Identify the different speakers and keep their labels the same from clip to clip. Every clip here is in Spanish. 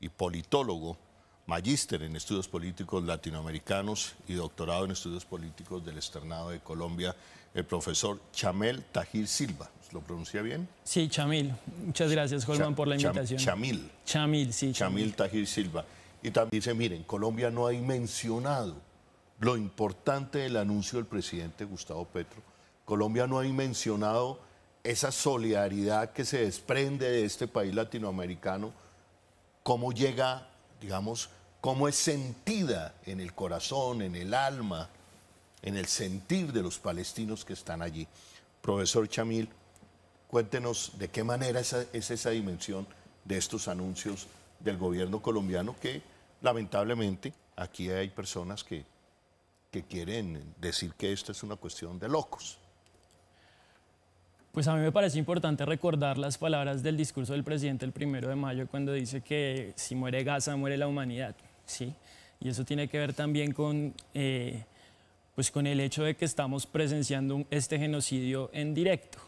Speaker 1: y politólogo, magíster en estudios políticos latinoamericanos y doctorado en estudios políticos del externado de Colombia, el profesor Chamel Tajir Silva. ¿Lo pronuncia bien?
Speaker 2: Sí, Chamil. Muchas gracias, Holman, por la invitación. Chamil.
Speaker 1: Chamil, sí. Chamil, Chamil Tajir Silva. Y también dice, miren, Colombia no ha mencionado lo importante del anuncio del presidente Gustavo Petro. Colombia no ha mencionado esa solidaridad que se desprende de este país latinoamericano cómo llega, digamos, cómo es sentida en el corazón, en el alma, en el sentir de los palestinos que están allí. Profesor Chamil, cuéntenos de qué manera es esa dimensión de estos anuncios del gobierno colombiano que lamentablemente aquí hay personas que, que quieren decir que esto es una cuestión de locos.
Speaker 2: Pues a mí me parece importante recordar las palabras del discurso del presidente el primero de mayo cuando dice que si muere Gaza muere la humanidad, ¿sí? Y eso tiene que ver también con, eh, pues con el hecho de que estamos presenciando este genocidio en directo.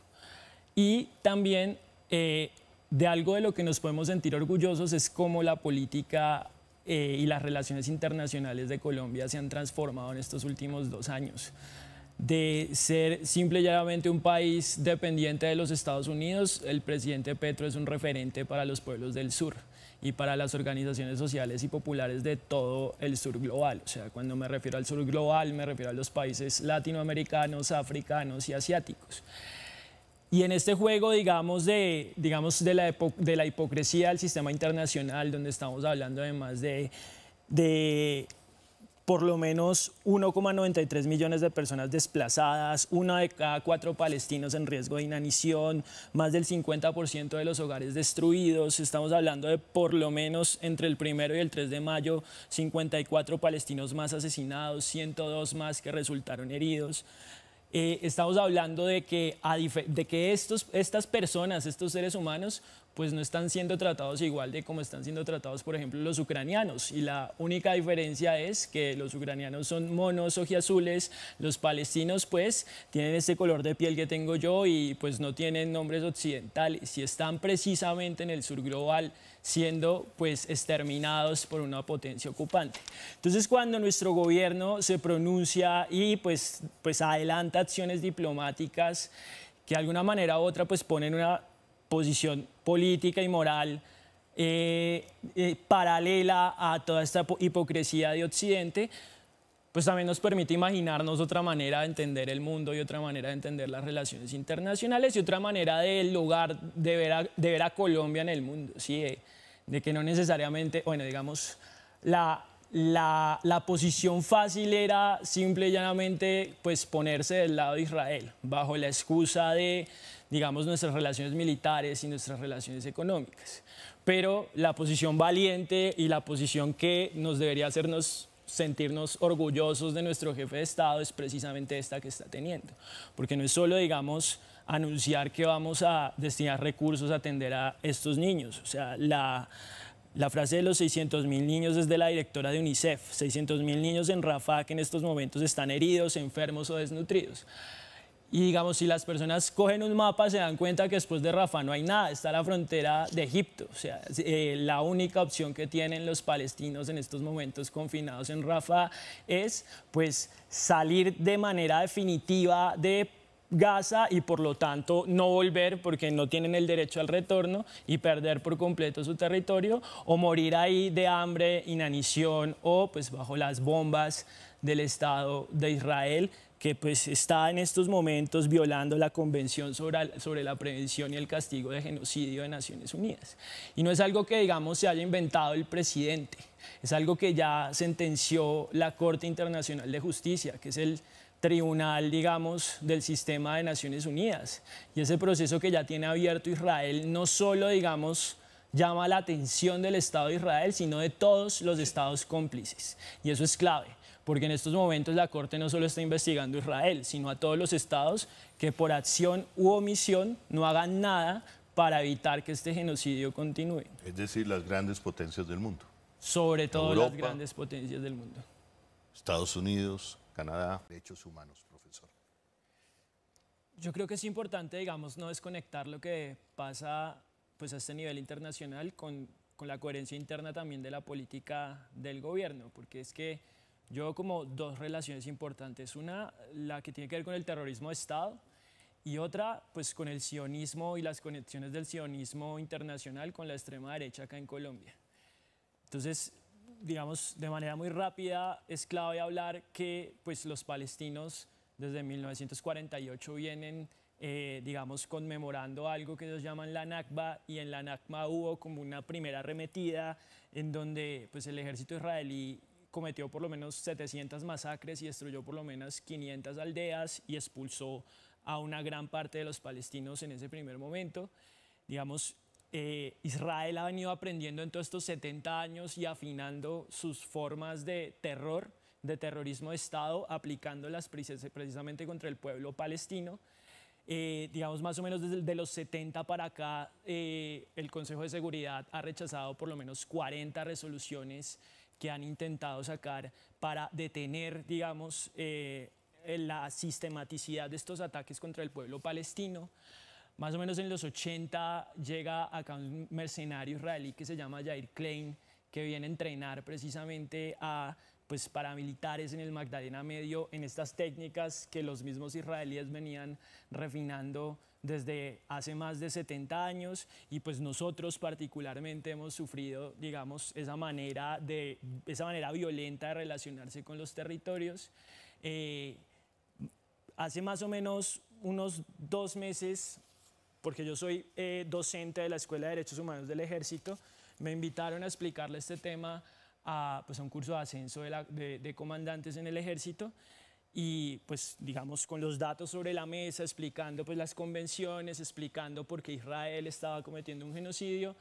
Speaker 2: Y también eh, de algo de lo que nos podemos sentir orgullosos es cómo la política eh, y las relaciones internacionales de Colombia se han transformado en estos últimos dos años de ser simple y llanamente un país dependiente de los Estados Unidos, el presidente Petro es un referente para los pueblos del sur y para las organizaciones sociales y populares de todo el sur global. O sea, cuando me refiero al sur global, me refiero a los países latinoamericanos, africanos y asiáticos. Y en este juego, digamos, de, digamos, de, la, de la hipocresía del sistema internacional, donde estamos hablando además de por lo menos 1,93 millones de personas desplazadas, una de cada cuatro palestinos en riesgo de inanición, más del 50% de los hogares destruidos. Estamos hablando de por lo menos entre el primero y el 3 de mayo, 54 palestinos más asesinados, 102 más que resultaron heridos. Eh, estamos hablando de que, de que estos, estas personas, estos seres humanos, pues no están siendo tratados igual de como están siendo tratados, por ejemplo, los ucranianos. Y la única diferencia es que los ucranianos son monos ojiazules, los palestinos pues tienen este color de piel que tengo yo y pues no tienen nombres occidentales Si están precisamente en el sur global siendo pues exterminados por una potencia ocupante. Entonces cuando nuestro gobierno se pronuncia y pues, pues adelanta acciones diplomáticas que de alguna manera u otra pues ponen una posición política y moral eh, eh, paralela a toda esta hipocresía de Occidente, pues también nos permite imaginarnos otra manera de entender el mundo y otra manera de entender las relaciones internacionales y otra manera del lugar de ver a, de ver a Colombia en el mundo, ¿sí? de, que no necesariamente, bueno, digamos, la, la, la, posición fácil era simple y llanamente pues, ponerse del lado de Israel, bajo la excusa de, digamos, nuestras relaciones militares y nuestras relaciones económicas. Pero la posición valiente y la posición que nos debería hacernos sentirnos orgullosos de nuestro jefe de Estado es precisamente esta que está teniendo. Porque no es solo, digamos, anunciar que vamos a destinar recursos a atender a estos niños. O sea, la, la frase de los 600 niños es de la directora de UNICEF. 600 niños en Rafah que en estos momentos están heridos, enfermos o desnutridos. Y digamos, si las personas cogen un mapa, se dan cuenta que después de Rafa no hay nada, está la frontera de Egipto. O sea, eh, la única opción que tienen los palestinos en estos momentos confinados en Rafa es pues salir de manera definitiva de Gaza y por lo tanto no volver porque no tienen el derecho al retorno y perder por completo su territorio o morir ahí de hambre, inanición o pues bajo las bombas del Estado de Israel que pues, está en estos momentos violando la Convención sobre, sobre la Prevención y el Castigo de Genocidio de Naciones Unidas. Y no es algo que, digamos, se haya inventado el presidente, es algo que ya sentenció la Corte Internacional de Justicia, que es el tribunal, digamos, del sistema de Naciones Unidas. Y ese proceso que ya tiene abierto Israel no solo, digamos, llama la atención del Estado de Israel, sino de todos los estados cómplices. Y eso es clave porque en estos momentos la Corte no solo está investigando a Israel, sino a todos los estados que por acción u omisión no hagan nada para evitar que este genocidio continúe.
Speaker 1: Es decir, las grandes potencias del mundo.
Speaker 2: Sobre todo las grandes potencias del mundo.
Speaker 1: Estados Unidos, Canadá, derechos humanos, profesor.
Speaker 2: Yo creo que es importante, digamos, no desconectar lo que pasa pues, a este nivel internacional con, con la coherencia interna también de la política del gobierno, porque es que yo como dos relaciones importantes. Una, la que tiene que ver con el terrorismo de Estado y otra, pues con el sionismo y las conexiones del sionismo internacional con la extrema derecha acá en Colombia. Entonces, digamos, de manera muy rápida, es clave hablar que pues, los palestinos desde 1948 vienen, eh, digamos, conmemorando algo que ellos llaman la Nakba, y en la Nakba hubo como una primera arremetida en donde pues, el ejército israelí cometió por lo menos 700 masacres y destruyó por lo menos 500 aldeas y expulsó a una gran parte de los palestinos en ese primer momento. Digamos, eh, Israel ha venido aprendiendo en todos estos 70 años y afinando sus formas de terror, de terrorismo de Estado, aplicándolas precisamente contra el pueblo palestino. Eh, digamos, más o menos desde los 70 para acá, eh, el Consejo de Seguridad ha rechazado por lo menos 40 resoluciones que han intentado sacar para detener, digamos, eh, la sistematicidad de estos ataques contra el pueblo palestino. Más o menos en los 80 llega acá un mercenario israelí que se llama Jair Klein, que viene a entrenar precisamente a pues paramilitares en el Magdalena Medio en estas técnicas que los mismos israelíes venían refinando desde hace más de 70 años y pues nosotros particularmente hemos sufrido, digamos, esa manera, de, esa manera violenta de relacionarse con los territorios. Eh, hace más o menos unos dos meses, porque yo soy eh, docente de la Escuela de Derechos Humanos del Ejército, me invitaron a explicarle este tema a, pues, un curso de ascenso de, comandantes en el ejército y pues digamos con los datos sobre la mesa, explicando pues las convenciones, explicando por qué Israel estaba cometiendo un genocidio.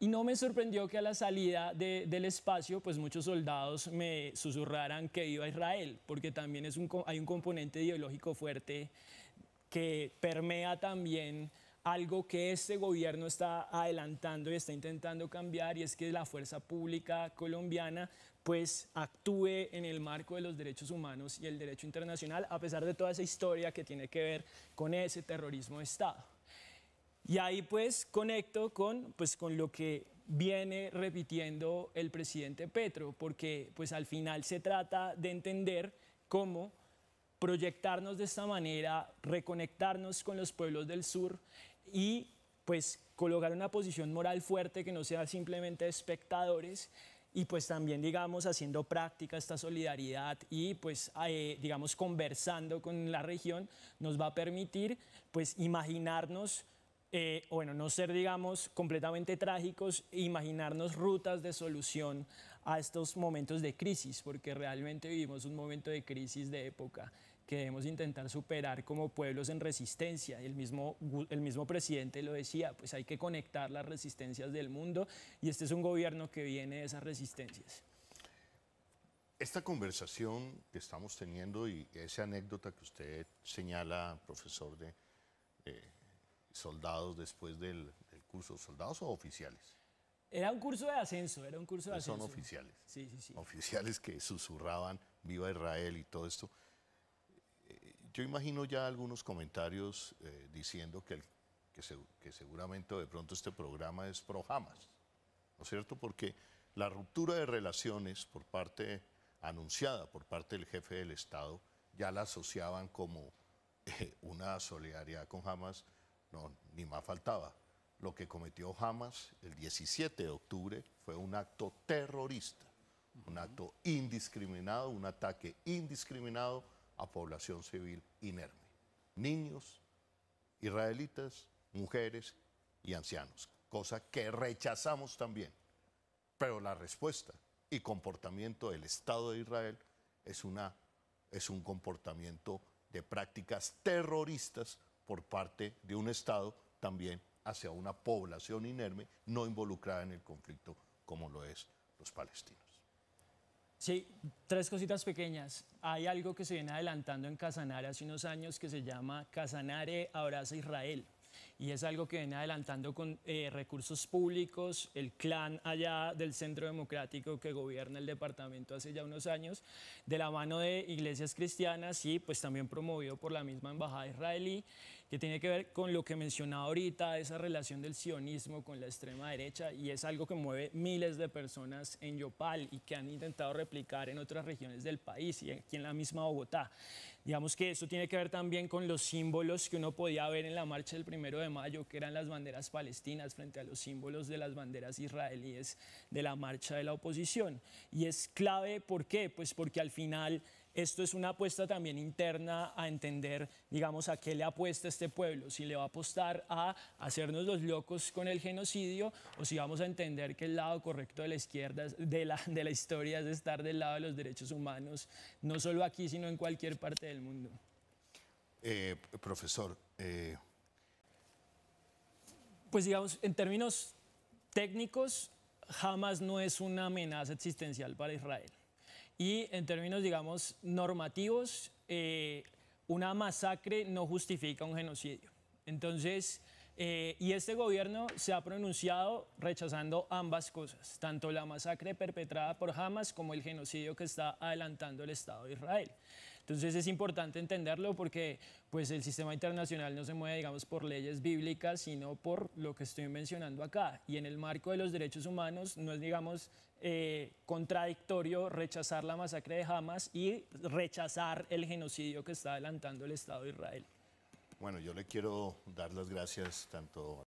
Speaker 2: Y no me sorprendió que a la salida del espacio, pues muchos soldados me susurraran que iba a Israel, porque también es un, hay un componente ideológico fuerte que permea también algo que este gobierno está adelantando y está intentando cambiar y es que la fuerza pública colombiana pues actúe en el marco de los derechos humanos y el derecho internacional a pesar de toda esa historia que tiene que ver con ese terrorismo de Estado. Y ahí pues conecto con, pues, con lo que viene repitiendo el presidente Petro, porque pues al final se trata de entender cómo proyectarnos de esta manera, reconectarnos con los pueblos del sur y pues colocar una posición moral fuerte que no sea simplemente espectadores y pues también digamos haciendo práctica esta solidaridad y pues eh, digamos conversando con la región nos va a permitir pues imaginarnos eh, bueno, no ser, digamos, completamente trágicos, e imaginarnos rutas de solución a estos momentos de crisis, porque realmente vivimos un momento de crisis de época que debemos intentar superar como pueblos en resistencia. El mismo, el mismo presidente lo decía, pues hay que conectar las resistencias del mundo y este es un gobierno que viene de esas resistencias.
Speaker 1: Esta conversación que estamos teniendo y esa anécdota que usted señala, profesor, de eh, soldados después del, curso, soldados o oficiales.
Speaker 2: Era un curso de ascenso, era un curso de Son oficiales.
Speaker 1: Oficiales que susurraban, viva Israel y todo esto. Yo imagino ya algunos comentarios eh, diciendo que, que, seguramente de pronto este programa es pro Hamas, ¿no es cierto? Porque la ruptura de relaciones por parte anunciada por parte del jefe del Estado ya la asociaban como eh, una solidaridad con Hamas, no, ni más faltaba. Lo que cometió Hamas el 17 de octubre fue un acto terrorista, un acto indiscriminado, un ataque indiscriminado a población civil inerme, niños, israelitas, mujeres y ancianos, cosa que rechazamos también. Pero la respuesta y comportamiento del Estado de Israel es, una, es un comportamiento de prácticas terroristas por parte de un Estado también hacia una población inerme no involucrada en el conflicto como lo es los palestinos.
Speaker 2: Sí, tres cositas pequeñas. Hay algo que se viene adelantando en Casanare hace unos años que se llama Casanare Abraza Israel. Y es algo que viene adelantando con eh, recursos públicos, el clan allá del Centro Democrático que gobierna el departamento hace ya unos años, de la mano de iglesias cristianas y pues también promovido por la misma embajada israelí que tiene que ver con lo que mencionaba ahorita, esa relación del sionismo con la extrema derecha, y es algo que mueve miles de personas en Yopal y que han intentado replicar en otras regiones del país y aquí en la misma Bogotá. Digamos que eso tiene que ver también con los símbolos que uno podía ver en la marcha del primero de mayo, que eran las banderas palestinas frente a los símbolos de las banderas israelíes de la marcha de la oposición. Y es clave, ¿por qué? Pues porque al final esto es una apuesta también interna a entender, digamos, a qué le apuesta este pueblo, si le va a apostar a hacernos los locos con el genocidio o si vamos a entender que el lado correcto de la izquierda, de la, de la historia, es estar del lado de los derechos humanos, no solo aquí, sino en cualquier parte del mundo.
Speaker 1: Eh, profesor, eh.
Speaker 2: pues digamos, en términos técnicos, jamás no es una amenaza existencial para Israel. Y en términos, digamos, normativos, eh, una masacre no justifica un genocidio. Entonces, eh, y este gobierno se ha pronunciado rechazando ambas cosas, tanto la masacre perpetrada por Hamas como el genocidio que está adelantando el Estado de Israel. Entonces es importante entenderlo porque pues, el sistema internacional no se mueve, digamos, por leyes bíblicas, sino por lo que estoy mencionando acá. Y en el marco de los derechos humanos no es, digamos, eh, contradictorio rechazar la masacre de Hamas y rechazar el genocidio que está adelantando el Estado de Israel.
Speaker 1: Bueno, yo le quiero dar las gracias tanto